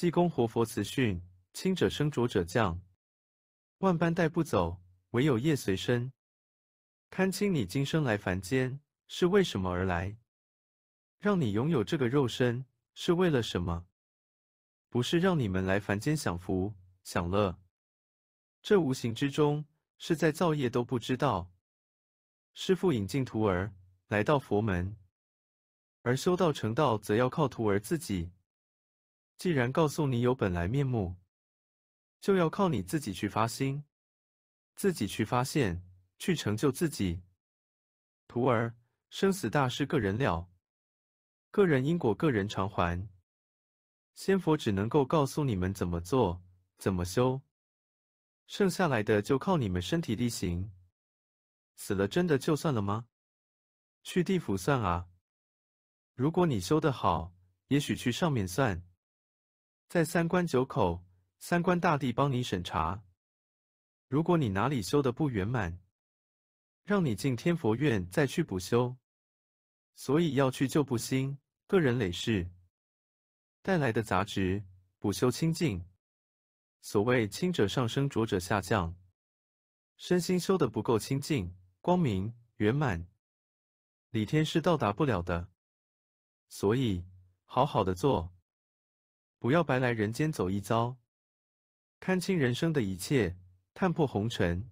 济公活佛辞训：清者生，浊者降，万般带不走，唯有业随身。看清，你今生来凡间是为什么而来？让你拥有这个肉身是为了什么？不是让你们来凡间享福享乐，这无形之中是在造业，都不知道。师父引进徒儿来到佛门，而修道成道则要靠徒儿自己。既然告诉你有本来面目，就要靠你自己去发心，自己去发现，去成就自己。徒儿，生死大事，个人了，个人因果，个人偿还。仙佛只能够告诉你们怎么做，怎么修，剩下来的就靠你们身体力行。死了真的就算了吗？去地府算啊！如果你修得好，也许去上面算。在三关九口，三关大帝帮你审查。如果你哪里修的不圆满，让你进天佛院再去补修。所以要去旧布新，个人累世带来的杂质，补修清净。所谓清者上升，浊者下降。身心修的不够清净、光明、圆满，李天是到达不了的。所以好好的做。不要白来人间走一遭，看清人生的一切，看破红尘。